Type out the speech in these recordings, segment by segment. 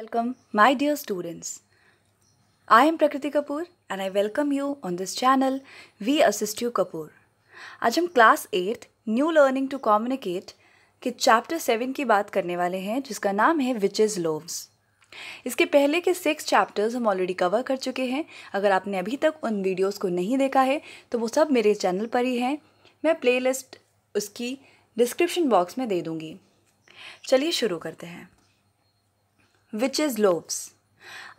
Welcome my dear students I am Prakriti Kapoor and I welcome you on this channel we assist you Kapoor आज हम class eighth new learning to communicate के chapter seven की बात करने वाले हैं जिसका नाम है विच इज़ लोव्स इसके पहले के सिक्स चैप्टर्स हम ऑलरेडी कवर कर चुके हैं अगर आपने अभी तक उन वीडियोस को नहीं देखा है तो वो सब मेरे चैनल पर ही हैं मैं प्लेलिस्ट उसकी डिस्क्रिप्शन बॉक्स में दे दूँगी चलिए शुरू करते हैं विच इज़ लोव्स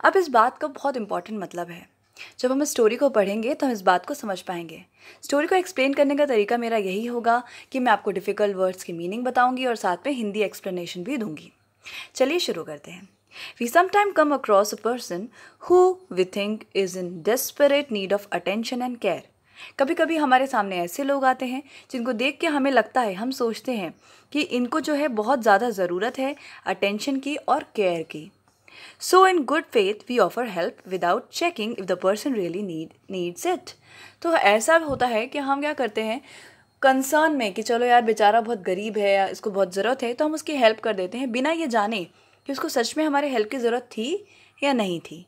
अब इस बात का बहुत इंपॉर्टेंट मतलब है जब हम इस स्टोरी को पढ़ेंगे तो हम इस बात को समझ पाएंगे स्टोरी को एक्सप्लेन करने का तरीका मेरा यही होगा कि मैं आपको डिफ़िकल्ट वर्ड्स की मीनिंग बताऊंगी और साथ में हिंदी एक्सप्लेनेशन भी दूंगी चलिए शुरू करते हैं we sometimes come across a person who we think is in desperate need of attention and care कभी कभी हमारे सामने ऐसे लोग आते हैं जिनको देख के हमें लगता है हम सोचते हैं कि इनको जो है बहुत ज़्यादा ज़रूरत है अटेंशन की और केयर की so in good faith we offer help without checking if the person really need needs it तो ऐसा होता है कि हम क्या करते हैं कंसर्न में कि चलो यार बेचारा बहुत गरीब है या इसको बहुत ज़रूरत है तो हम उसकी हेल्प कर देते हैं बिना ये जाने कि उसको सच में हमारे हेल्प की ज़रूरत थी या नहीं थी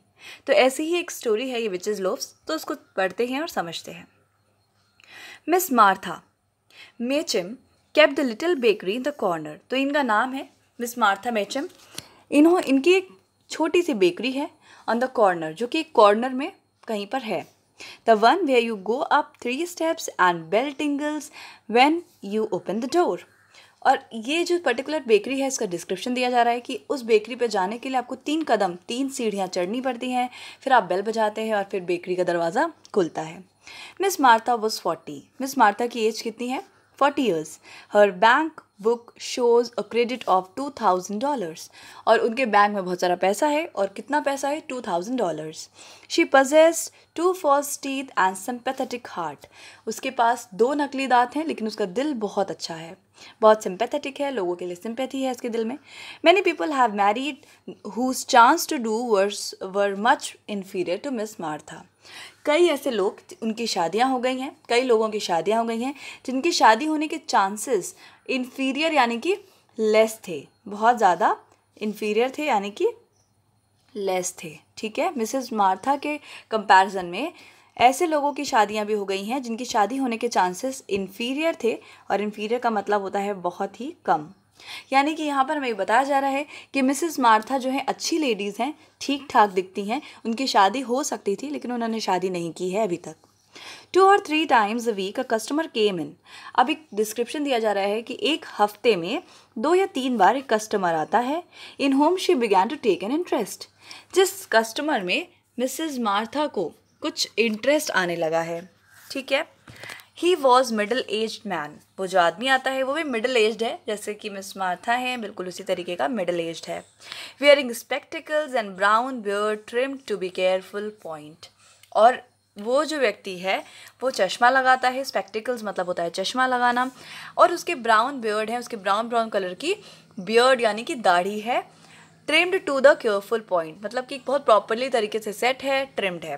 तो ऐसी ही एक स्टोरी है ये विच इज़ लोव्स तो उसको पढ़ते हैं और समझते हैं Miss Martha Meacham kept the little bakery in the corner तो इनका नाम है मिस मार्था मेचम इन्हों इनकी एक छोटी सी बेकरी है ऑन द कॉर्नर जो कि एक कॉर्नर में कहीं पर है the one where you go up three steps and bell tinkles when you open the door और ये जो पर्टिकुलर बेकरी है इसका डिस्क्रिप्शन दिया जा रहा है कि उस बेकरी पे जाने के लिए आपको तीन कदम तीन सीढ़ियाँ चढ़नी पड़ती हैं फिर आप बेल बजाते हैं और फिर बेकरी का दरवाज़ा खुलता है Miss Martha was forty Miss Martha की एज कितनी है फोर्टी ईयर्स हर bank book shows a credit of two thousand dollars और उनके बैंक में बहुत सारा पैसा है और कितना पैसा है two thousand dollars she possessed two false teeth and some heart उसके पास दो नकली दांत हैं लेकिन उसका दिल बहुत अच्छा है बहुत सिंपैथेटिक है लोगों के लिए सिंपैथी है इसके दिल में many people have married whose chance to do worse were much inferior to Miss Martha कई ऐसे लोग उनकी शादियां हो गई हैं कई लोगों की शादियां हो गई हैं जिनकी शादी होने के चांसेस इन्फीरियर यानी कि लेस थे बहुत ज़्यादा इन्फीरियर थे यानी कि लेस थे ठीक है मिसेस मार्था के कंपैरिजन में ऐसे लोगों की शादियां भी हो गई हैं जिनकी शादी होने के चांसेस इन्फीरियर थे और इन्फीरियर का मतलब होता है बहुत ही कम यानी कि यहाँ पर हमें बताया जा रहा है कि मिसेस मार्था जो है अच्छी लेडीज़ हैं ठीक ठाक दिखती हैं उनकी शादी हो सकती थी लेकिन उन्होंने शादी नहीं की है अभी तक टू और three times a week a customer came in अब एक डिस्क्रिप्शन दिया जा रहा है कि एक हफ्ते में दो या तीन बार एक कस्टमर आता है in whom she began to take an interest जिस कस्टमर में मिसिज मार्था को कुछ इंटरेस्ट आने लगा है ठीक है he was middle age man वो जो आदमी आता है वो भी मिडल एज्ड है जैसे कि मिस मार्था है बिल्कुल उसी तरीके का मिडल एज्ड है wearing spectacles and brown beard trim to be careful point और वो जो व्यक्ति है वो चश्मा लगाता है स्पेक्टिकल्स मतलब होता है चश्मा लगाना और उसके ब्राउन बियर्ड है उसके ब्राउन ब्राउन कलर की बियर्ड यानी कि दाढ़ी है trimmed to the careful point मतलब कि बहुत प्रॉपरली तरीके से सेट है ट्रिम्ड है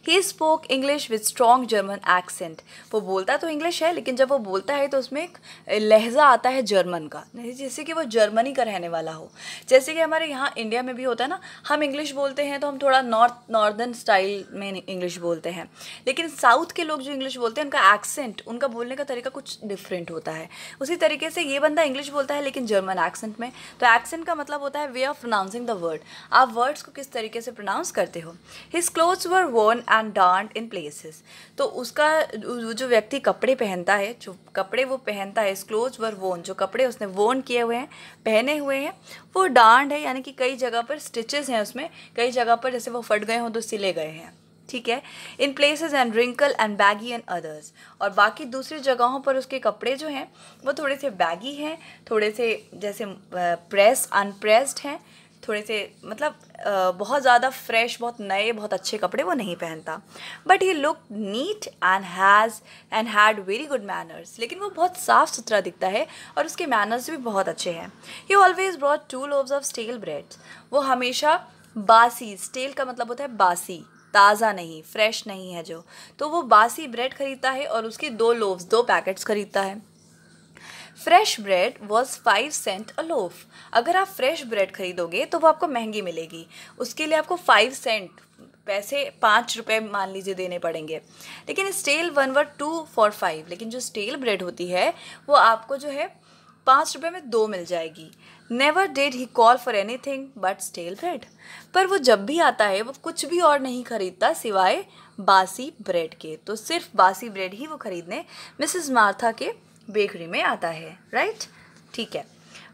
he spoke English with strong German accent वो बोलता तो इंग्लिश है लेकिन जब वो बोलता है तो उसमें एक लहजा आता है जर्मन का जैसे कि वो जर्मनी का रहने वाला हो जैसे कि हमारे यहाँ इंडिया में भी होता है ना हम इंग्लिश बोलते हैं तो हम थोड़ा नॉर्थ नॉर्दर्न स्टाइल में इंग्लिश बोलते हैं लेकिन साउथ के लोग जो इंग्लिश बोलते हैं उनका एक्सेंट उनका बोलने का तरीका कुछ डिफरेंट होता है उसी तरीके से ये बंदा इंग्लिश बोलता है लेकिन जर्मन एक्सेंट में तो एक्सेंट का मतलब होता है way of pronouncing the word आप वर्ड्स को किस तरीके से प्रोनाउंस करते हो his clothes were worn and darned in places तो उसका जो व्यक्ति कपड़े पहनता है जो कपड़े वो पहनता है क्लोज वर वोन जो कपड़े उसने वोन किए हुए हैं पहने हुए हैं वो डांड है यानी कि कई जगह पर स्टिचेस हैं उसमें कई जगह पर जैसे वो फट गए हों तो सिले गए हैं ठीक है in places and wrinkle and baggy and others और बाकी दूसरी जगहों पर उसके कपड़े जो हैं वो थोड़े से बैगी हैं थोड़े से जैसे प्रेस अनप्रेस्ड हैं थोड़े से मतलब बहुत ज़्यादा फ्रेश बहुत नए बहुत अच्छे कपड़े वो नहीं पहनता but he look neat and has and had very good manners लेकिन वो बहुत साफ़ सुथरा दिखता है और उसके मैनर्स भी बहुत अच्छे हैं he always brought two loaves of stale bread वो हमेशा बासी स्टेल का मतलब होता है बासी ताज़ा नहीं फ्रेश नहीं है जो तो वो बासी ब्रेड खरीदता है और उसके दो लोव्स दो पैकेट्स खरीदता है fresh bread was five cent a loaf अगर आप फ्रेश ब्रेड खरीदोगे तो वो आपको महंगी मिलेगी उसके लिए आपको फाइव सेंट पैसे पाँच रुपए मान लीजिए देने पड़ेंगे लेकिन stale one were two for five लेकिन जो स्टेल ब्रेड होती है वो आपको जो है पाँच रुपये में दो मिल जाएगी never did he call for anything but stale bread पर वो जब भी आता है वो कुछ भी और नहीं खरीदता सिवाय बासी ब्रेड के तो सिर्फ बासी ब्रेड ही वो खरीदने मिसिज मार्था के बेकरी में आता है राइट ठीक है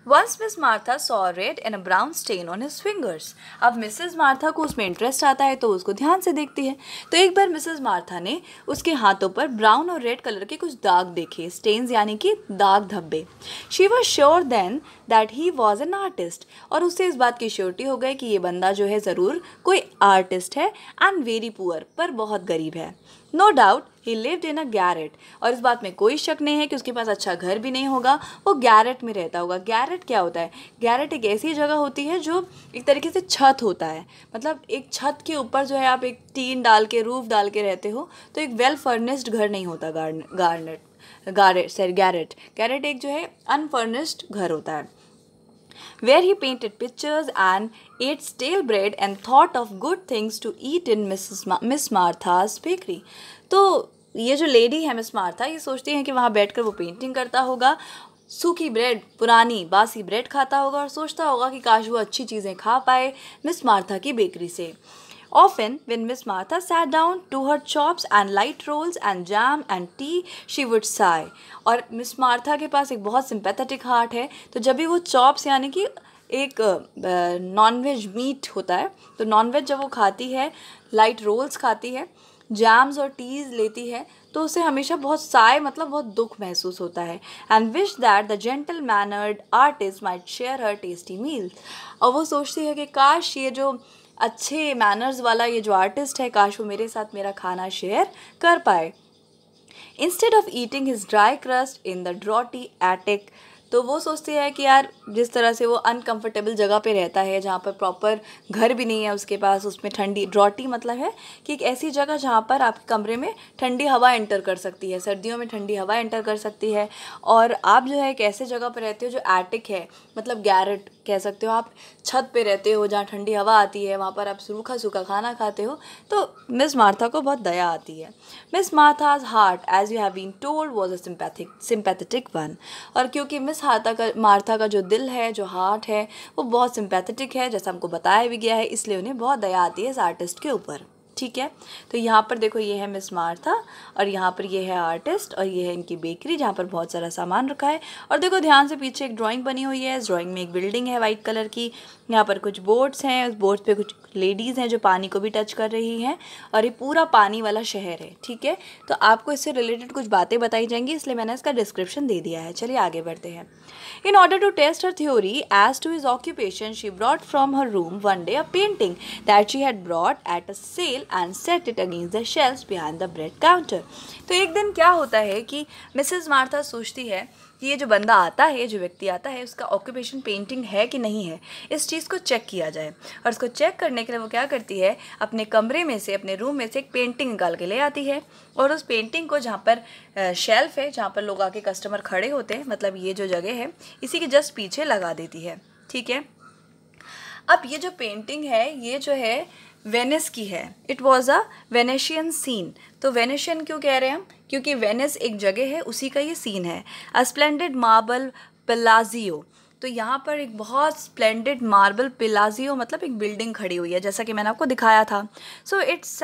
once Miss Martha saw red and a brown stain on his fingers अब मिसेस मार्था को उसमें इंटरेस्ट आता है तो उसको ध्यान से देखती है तो एक बार मिसेस मार्था ने उसके हाथों पर ब्राउन और रेड कलर के कुछ दाग देखे स्टेन्स यानी कि दाग धब्बे she was sure then that he was an artist और उससे इस बात की श्योरिटी हो गई कि ये बंदा जो है ज़रूर कोई आर्टिस्ट है एंड वेरी पुअर पर बहुत गरीब है no doubt he lived in a garret और इस बात में कोई शक नहीं है कि उसके पास अच्छा घर भी नहीं होगा वो गैरेट में रहता होगा गैरेट क्या होता है गैरेट एक ऐसी जगह होती है जो एक तरीके से छत होता है मतलब एक छत के ऊपर जो है आप एक टीन डाल के रूफ डाल के रहते हो तो एक वेल फर्निस्ड घर नहीं होता garn garnet garret sorry garret garret एक जो है अनफर्निश्ड घर होता है where he painted pictures and ate stale bread and thought of good things to eat in Mrs. Ma- Miss Martha's bakery. तो ये जो लेडी है मिस मार्था ये सोचती हैं कि वहाँ बैठकर वो पेंटिंग करता होगा सूखी ब्रेड पुरानी बासी ब्रेड खाता होगा और सोचता होगा कि काश वो अच्छी चीज़ें खा पाए मिस मार्था की बेकरी से Often, when Miss Martha sat down to her chops and light rolls and jam and tea, she would sigh. और मिस मार्था के पास एक बहुत sympathetic हार्ट है तो जब भी वो चॉप्स यानी कि एक नॉनवेज मीट होता है तो नॉनवेज जब वो खाती है लाइट रोल्स खाती है जैम्स और टीज़ लेती है तो उसे हमेशा बहुत साय मतलब बहुत दुख महसूस होता है and wish that the gentle mannered artist might share her tasty meal और वो सोचती है कि काश ये जो अच्छे मैनर्स वाला ये जो आर्टिस्ट है काश वो मेरे साथ मेरा खाना शेयर कर पाए instead of eating his dry crust in the draughty attic तो वो सोचती है कि यार जिस तरह से वो अनकंफर्टेबल जगह पे रहता है जहाँ पर प्रॉपर घर भी नहीं है उसके पास उसमें ठंडी ड्रॉटी मतलब है कि एक ऐसी जगह जहाँ पर आपके कमरे में ठंडी हवा एंटर कर सकती है सर्दियों में ठंडी हवा एंटर कर सकती है और आप जो है एक ऐसे जगह पर रहते हो जो एटिक है मतलब गैरट कह सकते हो आप छत पे रहते हो जहाँ ठंडी हवा आती है वहाँ पर आप सूखा सूखा खाना खाते हो तो मिस मार्था को बहुत दया आती है Miss Martha's heart as you have been told was a sympathetic sympathetic one और क्योंकि मिस हार्था का मार्था का जो दिल है जो हार्ट है वो बहुत सिंपैथेटिक है जैसा हमको बताया भी गया है इसलिए उन्हें बहुत दया आती है इस आर्टिस्ट के ऊपर ठीक है तो यहाँ पर देखो ये है मिस मार्था और यहाँ पर ये है आर्टिस्ट और ये है इनकी बेकरी जहाँ पर बहुत सारा सामान रखा है और देखो ध्यान से पीछे एक ड्राइंग बनी हुई है इस ड्राइंग में एक बिल्डिंग है वाइट कलर की यहाँ पर कुछ बोर्ड्स हैं उस बोर्ड्स पे कुछ लेडीज़ हैं जो पानी को भी टच कर रही हैं और ये पूरा पानी वाला शहर है ठीक है तो आपको इससे रिलेटेड कुछ बातें बताई जाएंगी इसलिए मैंने इसका डिस्क्रिप्शन दे दिया है चलिए आगे बढ़ते हैं in order to test her theory as to his occupation she brought from her room one day a painting that she had bought at a sale and set it against the shelves behind the bread counter तो एक दिन क्या होता है कि Mrs Martha सोचती है कि ये जो बंदा आता है जो व्यक्ति आता है उसका ऑक्यूपेशन पेंटिंग है कि नहीं है इस चीज़ को चेक किया जाए और इसको चेक करने के लिए वो क्या करती है अपने कमरे में से अपने रूम में से एक पेंटिंग निकाल के ले आती है और उस पेंटिंग को जहाँ पर शेल्फ़ है जहाँ पर लोग आके कस्टमर खड़े होते हैं मतलब ये जो जगह है इसी के जस्ट पीछे लगा देती है ठीक है अब ये जो पेंटिंग है ये जो है वेनिस की है it was a Venetian scene तो वेनेशियन क्यों कह रहे हैं हम क्योंकि वेनिस एक जगह है उसी का ये सीन है अ स्प्लेंडेड मार्बल पिलाजियो तो यहाँ पर एक बहुत स्प्लेंडेड मार्बल पिलाजियो मतलब एक बिल्डिंग खड़ी हुई है जैसा कि मैंने आपको दिखाया था so it's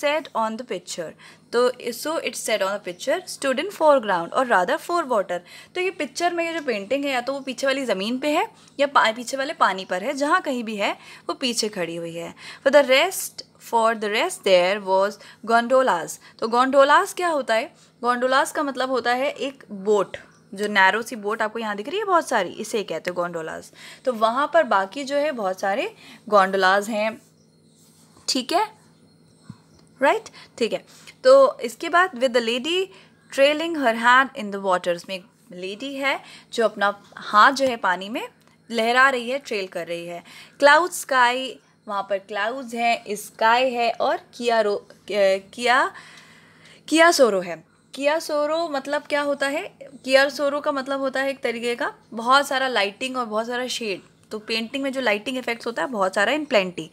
set on the picture तो so it's set on a picture stood in ground और राधर फोर वाटर तो ये पिक्चर में ये जो पेंटिंग है या तो वो पीछे वाली ज़मीन पे है या पीछे वाले पानी पर है जहाँ कहीं भी है वो पीछे खड़ी हुई है for the rest for the rest there was gondolas तो गोंडोलाज क्या होता है गोंडोलाज का मतलब होता है एक बोट जो नैरो सी बोट आपको यहाँ दिख रही है बहुत सारी इसे कहते हैं गोंडोलास तो वहाँ पर बाकी जो है बहुत सारे गोंडोलाज हैं ठीक है राइट ठीक है तो इसके बाद with the lady trailing her hand in the water में एक लेडी है जो अपना हाथ जो है पानी में लहरा रही है ट्रेल कर रही है क्लाउड स्काई वहाँ पर क्लाउड्स हैं स्काई है और किया रो किया किया सोरो है किया सोरो मतलब क्या होता है किया सोरो का मतलब होता है एक तरीके का बहुत सारा लाइटिंग और बहुत सारा शेड तो पेंटिंग में जो लाइटिंग इफेक्ट्स होता है बहुत सारा in plenty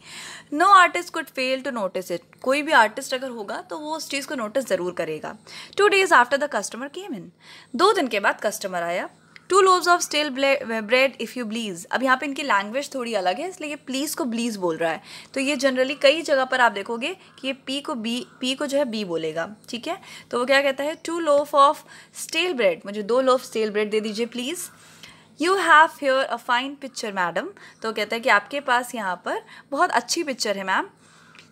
no artist could fail to notice it कोई भी आर्टिस्ट अगर होगा तो वो उस चीज़ को नोटिस ज़रूर करेगा two days after the customer came in दो दिन के बाद कस्टमर आया two loaves of stale bread if you please अब यहाँ पे इनकी लैंग्वेज थोड़ी अलग है इसलिए ये प्लीज़ को ब्लीज बोल रहा है तो ये जनरली कई जगह पर आप देखोगे कि ये पी को बी पी को जो है बी बोलेगा ठीक है तो वो क्या कहता है two loaf of stale bread मुझे दो लोफ स्टेल ब्रेड दे दीजिए please you have here a fine picture madam तो कहता है कि आपके पास यहाँ पर बहुत अच्छी पिक्चर है ma'am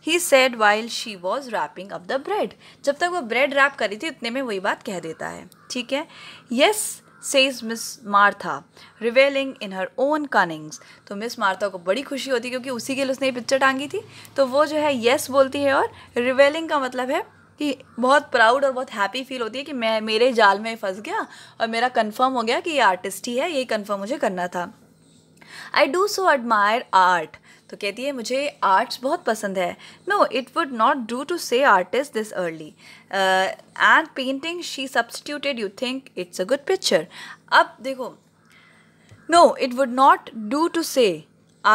he said while she was wrapping up the bread जब तक वो ब्रेड रैप करी थी उतने में वही बात कह देता है ठीक है yes says Miss Martha reveling in her own cunnings तो मिस मार्था को बड़ी खुशी होती है क्योंकि उसी के लिए उसने ये पिक्चर टांगी थी तो वो जो है येस बोलती है और रिवेलिंग का मतलब है कि बहुत प्राउड और बहुत हैप्पी फील होती है कि मैं मेरे जाल में फंस गया और मेरा कंफर्म हो गया कि ये आर्टिस्ट ही है ये कंफर्म मुझे करना था I do so admire art तो कहती है मुझे आर्ट्स बहुत पसंद है no it would not do to say artist this early and painting she substituted you think it's a good picture अब देखो no it would not do to say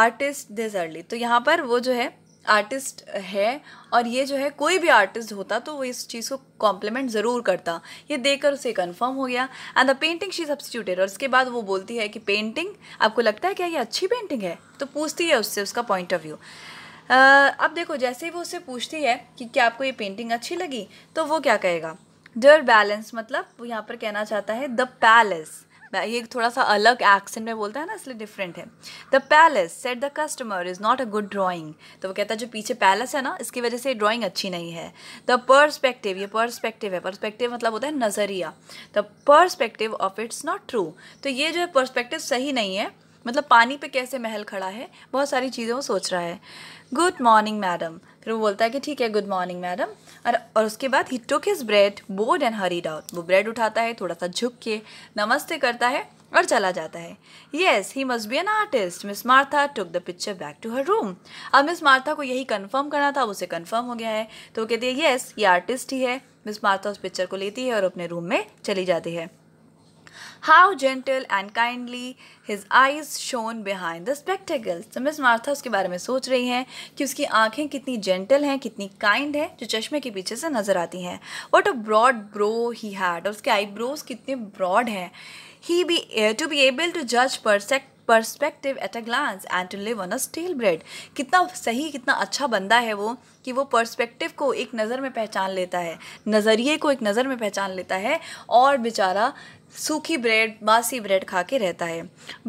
artist this early तो यहाँ पर वो जो है आर्टिस्ट है और ये जो है कोई भी आर्टिस्ट होता तो वो इस चीज़ को कॉम्प्लीमेंट ज़रूर करता ये देखकर उसे कंफर्म हो गया and the painting she substituted और उसके बाद वो बोलती है कि पेंटिंग आपको लगता है क्या ये अच्छी पेंटिंग है तो पूछती है उससे उसका पॉइंट ऑफ व्यू अब देखो जैसे ही वो उससे पूछती है कि क्या आपको ये पेंटिंग अच्छी लगी तो वो क्या कहेगा डर बैलेंस मतलब वो यहाँ पर कहना चाहता है द पैलेस ये थोड़ा सा अलग एक्सेंट में बोलता है ना इसलिए डिफरेंट है the palace said the customer is not a good drawing तो वो कहता है जो पीछे पैलेस है ना इसकी वजह से ड्राइंग अच्छी नहीं है द परस्पेक्टिव ये परस्पेक्टिव है परस्पेक्टिव मतलब होता है नज़रिया the perspective of it's not true तो ये जो है परस्पेक्टिव सही नहीं है मतलब पानी पे कैसे महल खड़ा है बहुत सारी चीज़ें वो सोच रहा है गुड मॉर्निंग मैडम फिर वो बोलता है कि ठीक है गुड मॉर्निंग मैडम और और उसके बाद he took his bread bowed and hurried out वो ब्रेड उठाता है थोड़ा सा झुक के नमस्ते करता है और चला जाता है yes he must be an artist Miss Martha took the picture back to her room अब मिस मार्था को यही कन्फर्म करना था अब उसे कन्फर्म हो गया है तो वो कहती है येस ये आर्टिस्ट ही है मिस मार्था उस पिक्चर को लेती है और अपने रूम में चली जाती है how gentle and kindly his eyes shone behind the spectacles तो मिस मार्था उसके बारे में सोच रही हैं कि उसकी आंखें कितनी जेंटल हैं कितनी काइंड हैं जो चश्मे के पीछे से नज़र आती हैं what a broad brow he had और उसके आईब्रोज कितने ब्रॉड हैं he be to be able to जज perspect perspective at a glance and to live on a stale bread कितना सही कितना अच्छा बंदा है वो कि वो परस्पेक्टिव को एक नज़र में पहचान लेता है नज़रिए को एक नज़र में पहचान लेता है और बेचारा सूखी ब्रेड बासी ब्रेड खा के रहता है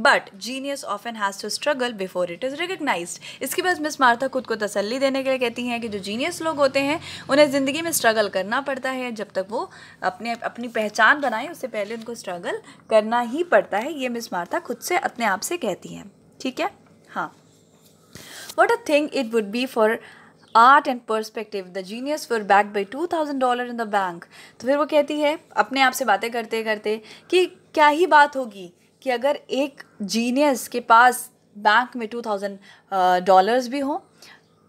but genius often has to struggle before it is recognise इसके बाद मिस मार्था खुद को तसल्ली देने के लिए कहती हैं कि जो जीनियस लोग होते हैं उन्हें ज़िंदगी में स्ट्रगल करना पड़ता है जब तक वो अपने अपनी पहचान बनाएं उससे पहले उनको स्ट्रगल करना ही पड़ता है ये मिस मार्था खुद से अपने आप से कहती हैं ठीक है हाँ what a thing it would be for art and perspective the genius for back by two thousand dollar in the bank तो फिर वो कहती है अपने आप से बातें करते करते कि क्या ही बात होगी कि अगर एक जीनियस के पास बैंक में टू थाउजेंड डॉलर्स भी हों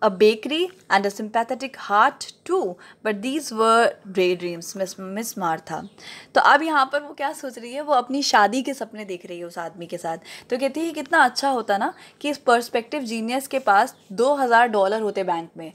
a bakery and a sympathetic heart too but these were daydreams miss miss martha तो अब यहाँ पर वो क्या सोच रही है वो अपनी शादी के सपने देख रही है उस आदमी के साथ तो कहती है कितना अच्छा होता ना कि इस पर्सपेक्टिव जीनियस के पास दो हज़ार डॉलर होते बैंक में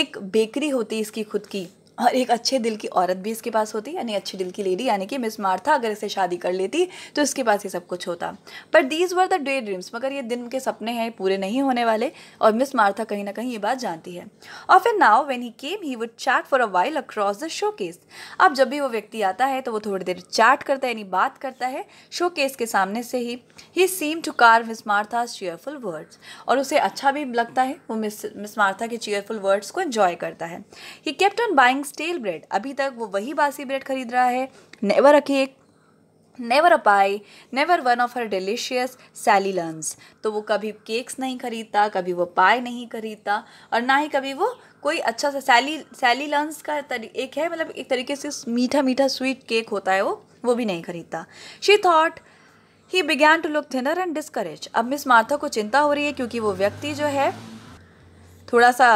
एक बेकरी होती इसकी खुद की और एक अच्छे दिल की औरत भी इसके पास होती यानी अच्छे दिल की लेडी यानी कि मिस मार्था अगर इसे शादी कर लेती तो इसके पास ये सब कुछ होता पर these were the day dreams मगर ये दिन के सपने हैं पूरे नहीं होने वाले और मिस मार्था कहीं ना कहीं ये बात जानती है और फिर now when he came he would chat for a while across the showcase अब जब भी वो व्यक्ति आता है तो वो थोड़ी देर चैट करता है यानी बात करता है शो केस के सामने से ही he seem to crave Miss Martha cheerful words और उसे अच्छा भी लगता है वो मिस मिस मार्था के चेयरफुल वर्ड्स को इन्जॉय करता है he kept on buying stale bread अभी तक वो वही बासी ब्रेड खरीद रहा है never a cake never a pie never one of her delicious Sally Lunns तो वो कभी केक्स नहीं खरीदता कभी वो पाई नहीं खरीदता और ना ही कभी वो कोई अच्छा सा सैली सैली लर्न्स का एक है मतलब एक तरीके से मीठा मीठा स्वीट केक होता है वो वो भी नहीं खरीदता she thought he began to look thinner and discourage अब मिस मार्था को चिंता हो रही है क्योंकि वो व्यक्ति जो है थोड़ा सा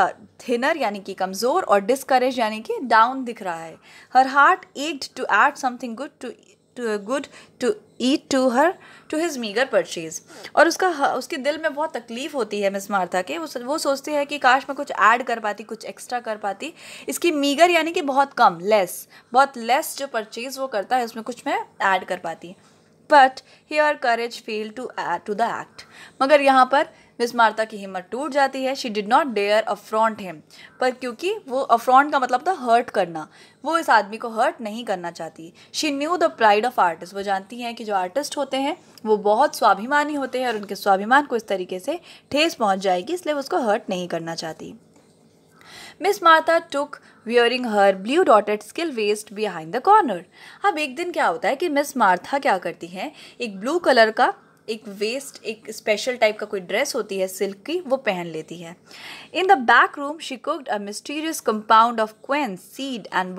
थिनर यानी कि कमज़ोर और डिस्करेज यानी कि डाउन दिख रहा है her heart ached to add something good to to good to eat to her to his meagre purchase और उसका उसके दिल में बहुत तकलीफ़ होती है मिस मार्था के वो वो सोचती है कि काश मैं कुछ ऐड कर पाती कुछ एक्स्ट्रा कर पाती इसकी मीगर यानी कि बहुत कम लेस बहुत लेस जो परचेज वो करता है उसमें कुछ मैं ऐड कर पाती but he her courage fail to add to the act मगर यहाँ पर मिस मार्ता की हिम्मत टूट जाती है she did not dare affront him पर क्योंकि वो अफ्रॉन्ट का मतलब था हर्ट करना वो इस आदमी को हर्ट नहीं करना चाहती she knew the pride of artist वो जानती हैं कि जो आर्टिस्ट होते हैं वो बहुत स्वाभिमानी होते हैं और उनके स्वाभिमान को इस तरीके से ठेस पहुँच जाएगी इसलिए वो उसको हर्ट नहीं करना चाहती Miss Martha took wearing her blue dotted स्किल वेस्ट बिहाइंड द कॉर्नर अब एक दिन क्या होता है कि मिस मार्था क्या करती हैं एक ब्लू कलर का एक वेस्ट एक स्पेशल टाइप का कोई ड्रेस होती है सिल्क की वो पहन लेती है in the back room she cooked a mysterious compound of quince seed and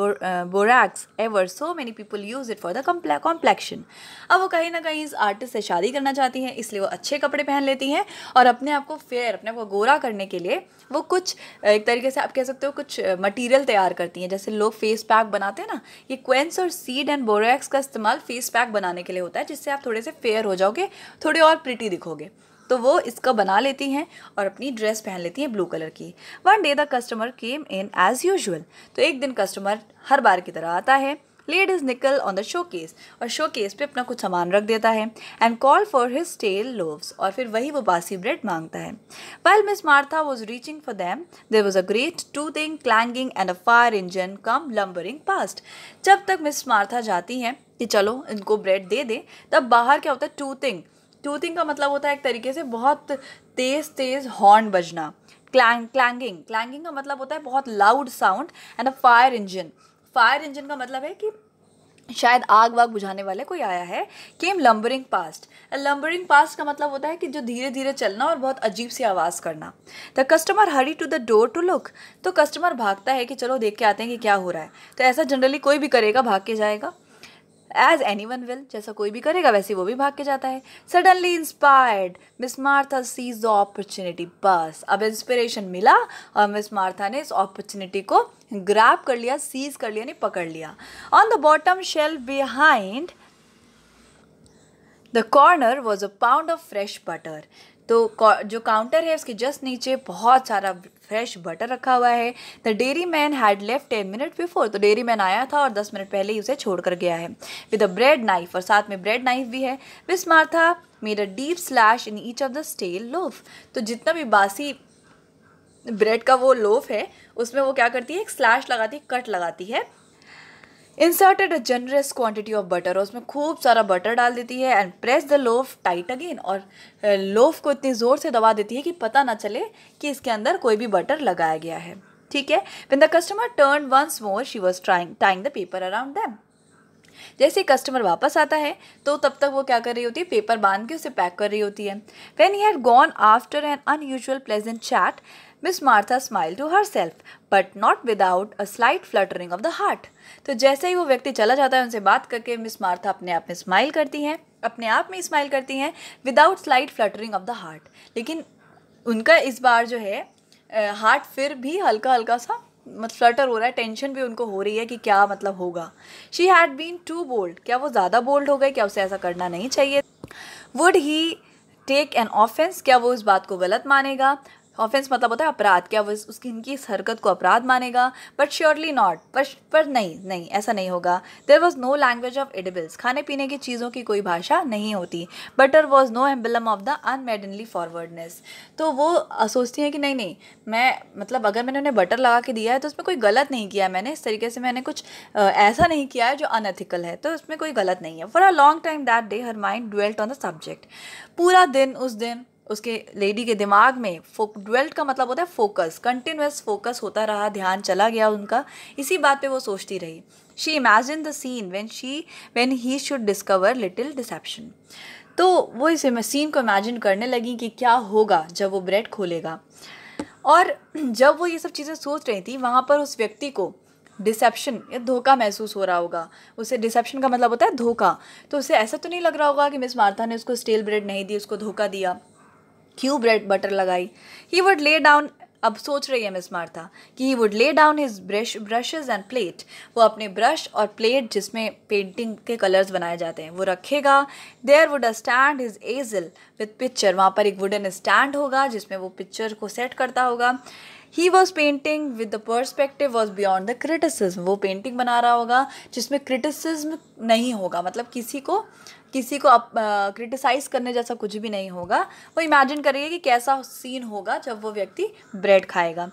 borax ever so many people use it for the complexion अब वो कहीं ना कहीं इस आर्टिस्ट से शादी करना चाहती हैं इसलिए वो अच्छे कपड़े पहन लेती हैं और अपने आप को फेयर अपने आप को गोरा करने के लिए वो कुछ एक तरीके से आप कह सकते हो कुछ मटीरियल तैयार करती हैं जैसे लोग फेस पैक बनाते हैं ना ये क्वेंस और सीड एंड बोरैक्स का इस्तेमाल फेस पैक बनाने के लिए होता है जिससे आप थोड़े से फेयर हो जाओगे थोड़े और प्रिटी दिखोगे तो वो इसका बना लेती हैं और अपनी ड्रेस पहन लेती हैं ब्लू कलर की one day the customer came in as usual तो एक दिन कस्टमर हर बार की तरह आता है laid his nickel on the showcase और शो केस पर अपना कुछ सामान रख देता है and call for his stale loaves और फिर वही वो बासी ब्रेड मांगता है well Miss Martha was reaching for them there was a great tooting clanging and a fire engine come lumbering past जब तक मिस मार्था जाती हैं कि चलो इनको ब्रेड दे दें तब बाहर क्या होता है टूथिंग टूथिंग का मतलब होता है एक तरीके से बहुत तेज़ तेज़ हॉर्न बजना क्लैंग क्लैंगिंग क्लैंगिंग का मतलब होता है बहुत loud sound and a fire engine fire engine का मतलब है कि शायद आग वाग बुझाने वाले कोई आया है came lumbering past lumbering past का मतलब होता है कि जो धीरे धीरे चलना और बहुत अजीब सी आवाज़ करना the customer hurry to the door to look तो कस्टमर भागता है कि चलो देख के आते हैं कि क्या हो रहा है तो ऐसा जनरली कोई भी करेगा भाग के जाएगा एज एनी वन विल जैसा कोई भी करेगा वैसे वो भी भाग के जाता है suddenly inspired Miss Martha seize the opportunity बस अब इंस्पिरेशन मिला और मिस मार्था ने इस अपॉर्चुनिटी को ग्रैप कर लिया सीज कर लिया नहीं पकड़ लिया on the bottom shelf behind the corner was a pound of fresh butter तो जो काउंटर है उसके जस्ट नीचे बहुत सारा फ्रेश बटर रखा हुआ है the dairyman had left ten minute before तो डेरी मैन आया था और दस मिनट पहले ही उसे छोड़ कर गया है विद अ ब्रेड नाइफ और साथ में ब्रेड नाइफ भी है with Martha made deep slash in each of the stale loaf तो जितना भी बासी ब्रेड का वो लोफ है उसमें वो क्या करती है एक स्लैश लगाती है कट लगाती है inserted a generous quantity of butter और उसमें खूब सारा बटर डाल देती है and press the loaf tight again और लोफ को इतनी ज़ोर से दबा देती है कि पता ना चले कि इसके अंदर कोई भी बटर लगाया गया है ठीक है when the customer turn once more she was trying tying the paper around them जैसे कस्टमर वापस आता है तो तब तक वो क्या कर रही होती है पेपर बांध के उसे पैक कर रही होती है when he had gone after an unusual pleasant chat Miss Martha smile to herself but not without a slight fluttering of the heart तो जैसे ही वो व्यक्ति चला जाता है उनसे बात करके मिस मार्था अपने आप में स्माइल करती हैं अपने आप में स्माइल करती हैं without slight fluttering of the heart लेकिन उनका इस बार जो है हार्ट फिर भी हल्का हल्का सा मतलब फ्लटर हो रहा है टेंशन भी उनको हो रही है कि क्या मतलब होगा she had been too bold क्या वो ज़्यादा बोल्ड हो गए क्या उसे ऐसा करना नहीं चाहिए would he take an offence क्या वो इस बात को गलत मानेगा ऑफेंस मतलब होता है अपराध क्या वो उसकी इनकी इस हरकत को अपराध मानेगा बट श्योरली नॉट पर पर नहीं नहीं ऐसा नहीं होगा there was no language of edibles खाने पीने की चीज़ों की कोई भाषा नहीं होती butter was no emblem of the unmaidenly forwardness तो वो सोचती हैं कि नहीं नहीं मैं मतलब अगर मैंने उन्हें बटर लगा के दिया है तो उसमें कोई गलत नहीं किया है मैंने इस तरीके से मैंने कुछ ऐसा नहीं किया है जो अनएथिकल है तो उसमें कोई गलत नहीं है for a long time that day her mind dwelt on the subject पूरा दिन उस दिन उसके लेडी के दिमाग में फो ड्वेल्थ का मतलब होता है फोकस कंटिन्यूस फोकस होता रहा ध्यान चला गया उनका इसी बात पे वो सोचती रही she imagine the scene when she when he should discover little deception तो वो इस सीन को इमेजिन करने लगी कि क्या होगा जब वो ब्रेड खोलेगा और जब वो ये सब चीज़ें सोच रही थी वहाँ पर उस व्यक्ति को डिसेप्शन या धोखा महसूस हो रहा होगा उसे डिसेप्शन का मतलब होता है धोखा तो उसे ऐसा तो नहीं लग रहा होगा कि मिस मार्था ने उसको स्टील ब्रेड नहीं दी उसको धोखा दिया क्यों ब्रेड बटर लगाई ही वुड ले डाउन अब सोच रही है मिस मार्था कि he would lay down his brush brushes and plate वो अपने ब्रश और प्लेट जिसमें पेंटिंग के कलर्स बनाए जाते हैं वो रखेगा there would a stand his easel with picture वहाँ पर एक वुडन स्टैंड होगा जिसमें वो पिक्चर को सेट करता होगा he was painting with the perspective was beyond the criticism वो पेंटिंग बना रहा होगा जिसमें क्रिटिसिज्म नहीं होगा मतलब किसी को किसी को अप क्रिटिसाइज करने जैसा कुछ भी नहीं होगा वो इमेजिन करिए कि कैसा सीन होगा जब वो व्यक्ति ब्रेड खाएगा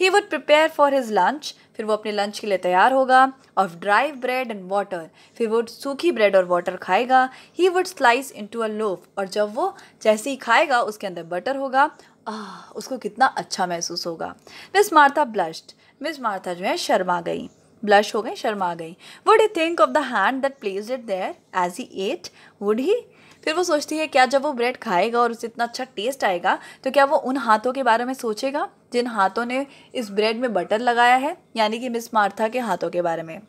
he would prepare for his lunch फिर वो अपने लंच के लिए तैयार होगा of dry bread and water फिर वो सूखी ब्रेड और वाटर खाएगा he would slice into a loaf और जब वो जैसे ही खाएगा उसके अंदर बटर होगा आ उसको कितना अच्छा महसूस होगा Miss Martha blushed Miss Martha जो है शर्मा गई ब्लश हो गई शर्मा गई would he think of the hand that placed it there as he ate would he फिर वो सोचती है क्या जब वो ब्रेड खाएगा और उसे इतना अच्छा टेस्ट आएगा तो क्या वो उन हाथों के बारे में सोचेगा जिन हाथों ने इस ब्रेड में बटर लगाया है यानी कि मिस मार्था के हाथों के बारे में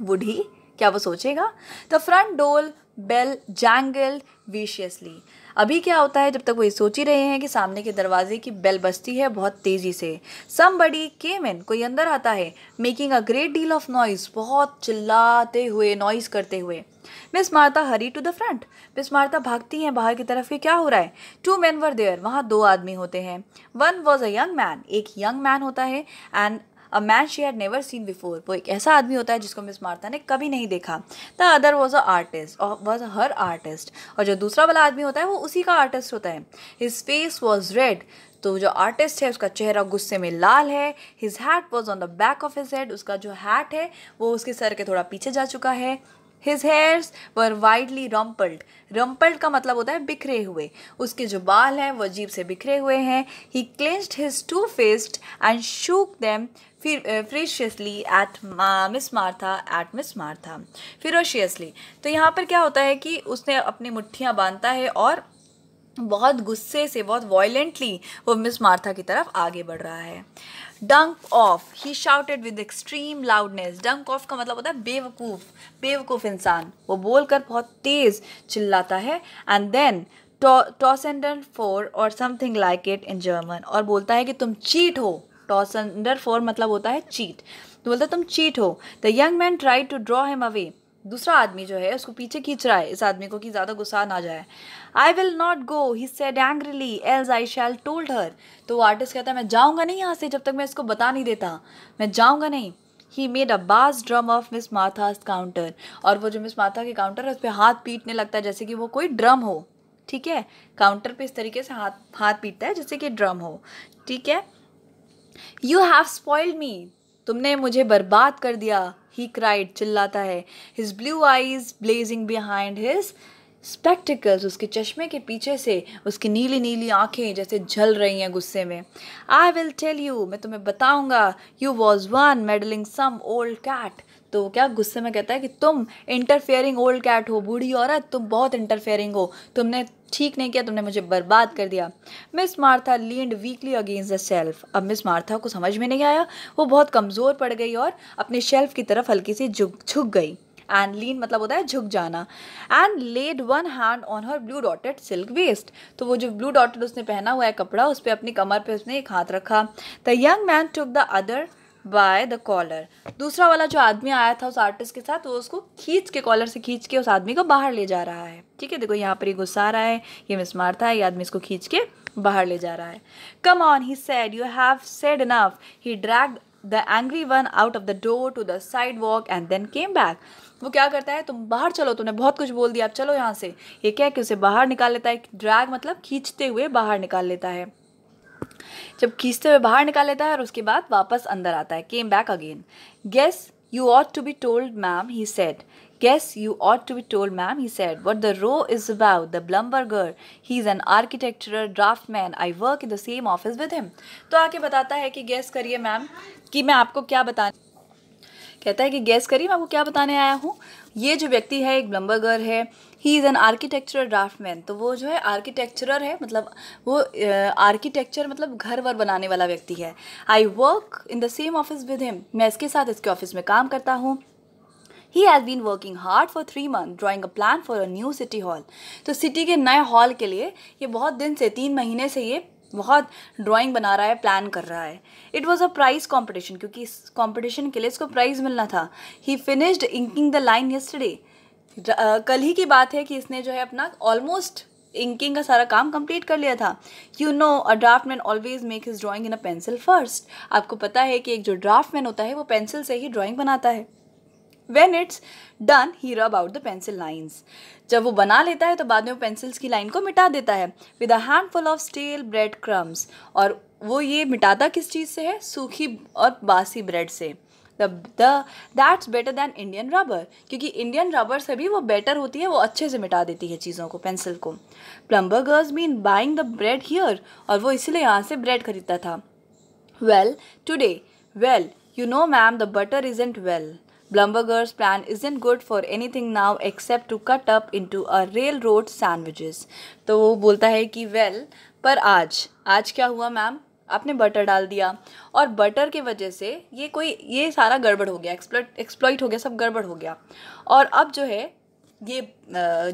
वुड ही क्या वो सोचेगा the front door bell jangled viciously अभी क्या होता है जब तक वो ये सोच ही रहे हैं कि सामने के दरवाजे की बेल बजती है बहुत तेज़ी से बड़ी के मैन कोई अंदर आता है making a great deal of noise बहुत चिल्लाते हुए नॉइज़ करते हुए Miss Martha hurry to the front Miss Martha भागती हैं बाहर की तरफ कि क्या हो रहा है टू मैन वर देयर वहाँ दो आदमी होते हैं one was a young man एक यंग मैन होता है and a man she had never seen before वो एक ऐसा आदमी होता है जिसको मिस मार्था ने कभी नहीं देखा the other was a artist और वॉज हर आर्टिस्ट और जो दूसरा वाला आदमी होता है वो उसी का आर्टिस्ट होता है हिज फेस वॉज रेड तो जो आर्टिस्ट है उसका चेहरा गुस्से में लाल है his hat was on the back of his head उसका जो हैट है वो उसके सर के थोड़ा पीछे जा चुका है his hairs were widely rumpled rumpled का मतलब होता है बिखरे हुए उसके जो बाल हैं वो अजीब से बिखरे हुए हैं he clenched his two fists and shook them फिर ferociously at Miss Martha at Miss Martha ferociously तो यहाँ पर क्या होता है कि उसने अपनी मुठ्ठियाँ बांधता है और बहुत गुस्से से बहुत वॉयलेंटली वो मिस मार्था की तरफ आगे बढ़ रहा है Dummkopf he shouted with extreme loudness Dummkopf का मतलब होता है बेवकूफ़ बेवकूफ़ इंसान वो बोलकर बहुत तेज़ चिल्लाता है and then Tausendonfer और something like it in German और बोलता है कि तुम चीट हो टॉस एंडर फोर मतलब होता है चीट तो बोलता है तुम चीट हो the young man try to draw him away दूसरा आदमी जो है उसको पीछे खींच रहा है इस आदमी को कि ज़्यादा गुस्सा ना जाए I will not go he said angrily else I shall told her तो वो आर्टिस्ट कहता है मैं जाऊँगा नहीं यहाँ से जब तक मैं इसको बता नहीं देता मैं जाऊँगा नहीं ही made a bass drum of Miss Martha's counter और वो जो मिस माथा के काउंटर है उस पर हाथ पीटने लगता है जैसे कि वो कोई ड्रम हो ठीक है काउंटर पे इस तरीके से हाथ हाथ पीटता है जैसे कि ड्रम हो ठीक है यू हैव स्पॉइल्ड मी तुमने मुझे बर्बाद कर दिया ही क्राइड चिल्लाता है his blue eyes blazing behind his spectacles उसके चश्मे के पीछे से उसकी नीली नीली आंखें जैसे झल रही हैं गुस्से में आई विल टेल यू मैं तुम्हें बताऊंगा you was one meddling some old cat तो वो क्या गुस्से में कहता है कि तुम इंटरफेयरिंग ओल्ड कैट हो बूढ़ी औरत तुम बहुत इंटरफेयरिंग हो तुमने ठीक नहीं किया तुमने मुझे बर्बाद कर दिया Miss Martha leaned weakly against the shelf अब मिस मार्था को समझ में नहीं आया वो बहुत कमज़ोर पड़ गई और अपने शेल्फ की तरफ हल्की सी झुक झुक गई एंड लीन मतलब होता है झुक जाना and laid one hand on her blue dotted silk waist तो वो जो ब्लू डॉटेड उसने पहना हुआ है कपड़ा उस पर अपनी कमर पर उसने एक हाथ रखा the young man took the other by the collar दूसरा वाला जो आदमी आया था उस आर्टिस्ट के साथ वो उसको खींच के कॉलर से खींच के उस आदमी को बाहर ले जा रहा है ठीक है देखो यहाँ पर ये गुस्सा आ रहा है ये मिस मारता है ये आदमी इसको खींच के बाहर ले जा रहा है come on he said you have said enough he drag the angry one out of the door to the sidewalk and then came back वो क्या करता है तुम बाहर चलो तुमने बहुत कुछ बोल दिया अब चलो यहाँ से ये क्या कि उसे बाहर निकाल लेता है ड्रैग मतलब खींचते हुए बाहर निकाल लेता है जब खींचते हुए बाहर निकाल लेता है और उसके बाद वापस अंदर आता है came back again guess you ought to be told ma'am he said guess you ought to be told ma'am he said what the row is about the Blumberger he is an architecture draughtsman I work in the same office with him तो आके बताता है कि guess करिए ma'am कि मैं आपको क्या बता कहता है कि गैस करिए मैं आपको क्या बताने आया हूँ ये जो व्यक्ति है एक ब्लम्बर गर है he is an architectural draughtsman तो वो जो है आर्किटेक्चरर है मतलब वो आर्किटेक्चर uh, मतलब घर वर बनाने वाला व्यक्ति है I work in the same office with him मैं इसके साथ इसके ऑफिस में काम करता हूँ he has been working hard for three month drawing a plan for a new city hall तो सिटी के नए हॉल के लिए ये बहुत दिन से तीन महीने से ये बहुत ड्राइंग बना रहा है प्लान कर रहा है it was a prize competition क्योंकि इस कॉम्पिटिशन के लिए इसको प्राइज़ मिलना था he finished inking the line yesterday कल ही की बात है कि इसने जो है अपना ऑलमोस्ट इंकिंग का सारा काम कंप्लीट कर लिया था you know a draughtsman always make his drawing in a pencil first आपको पता है कि एक जो ड्राफ्ट मैन होता है वो पेंसिल से ही ड्राइंग बनाता है वेन इट्स डन ही रब आउट द पेंसिल लाइन्स जब वो बना लेता है तो बाद में वो पेंसिल्स की लाइन को मिटा देता है with a handful of stale bread crumbs और वो ये मिटाता किस चीज़ से है सूखी और बासी ब्रेड से the the that's better than Indian rubber क्योंकि इंडियन रबर से भी वो बेटर होती है वो अच्छे से मिटा देती है चीज़ों को पेंसिल को Blumberger's been buying the bread here और वो इसीलिए यहाँ से ब्रेड खरीदता था well today well you know ma'am the butter is isn't well plan is good for anything now except to cut up into a railroad sandwiches तो वो बोलता है कि वेल well, पर आज आज क्या हुआ मैम आपने बटर डाल दिया और बटर के वजह से ये कोई ये सारा गड़बड़ हो गया एक्सप्लॉइट एक्सप्लॉइट हो गया सब गड़बड़ हो गया और अब जो है ये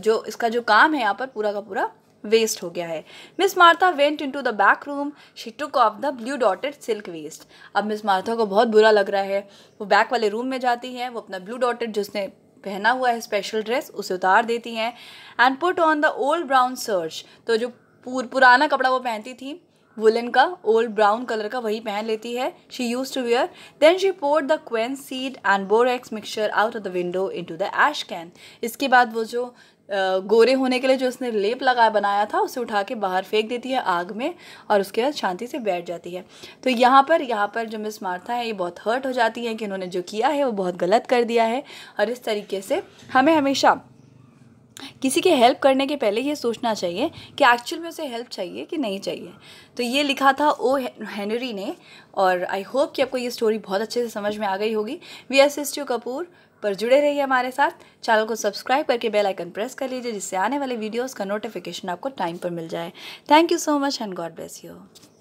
जो इसका जो काम है यहाँ पर पूरा का पूरा वेस्ट हो गया है Miss Martha went into the back room she took off the blue dotted silk waist अब मिस मार्था को बहुत बुरा लग रहा है वो बैक वाले रूम में जाती है वो अपना ब्लू डॉटेड जिसने पहना हुआ है स्पेशल ड्रेस उसे उतार देती हैं and put on the old brown serge तो जो पुर, पुराना कपड़ा वो पहनती थी वुलन का ओल्ड ब्राउन कलर का वही पहन लेती है she used to wear then she pour the quince seed and borax mixture out of the window into the ash can इसके बाद वो जो गोरे होने के लिए जो उसने लेप लगाया बनाया था उसे उठा के बाहर फेंक देती है आग में और उसके बाद शांति से बैठ जाती है तो यहाँ पर यहाँ पर जो मिस मार्था है ये बहुत हर्ट हो जाती है कि उन्होंने जो किया है वो बहुत गलत कर दिया है और इस तरीके से हमें हमेशा किसी के हेल्प करने के पहले ये सोचना चाहिए कि एक्चुअल में उसे हेल्प चाहिए कि नहीं चाहिए तो ये लिखा था ओ हेनरी ने और आई होप कि आपको ये स्टोरी बहुत अच्छे से समझ में आ गई होगी वी एस यू कपूर पर जुड़े रहिए हमारे साथ चैनल को सब्सक्राइब करके बेल आइकन प्रेस कर लीजिए जिससे आने वाले वीडियोस का नोटिफिकेशन आपको टाइम पर मिल जाए thank you so much and God bless you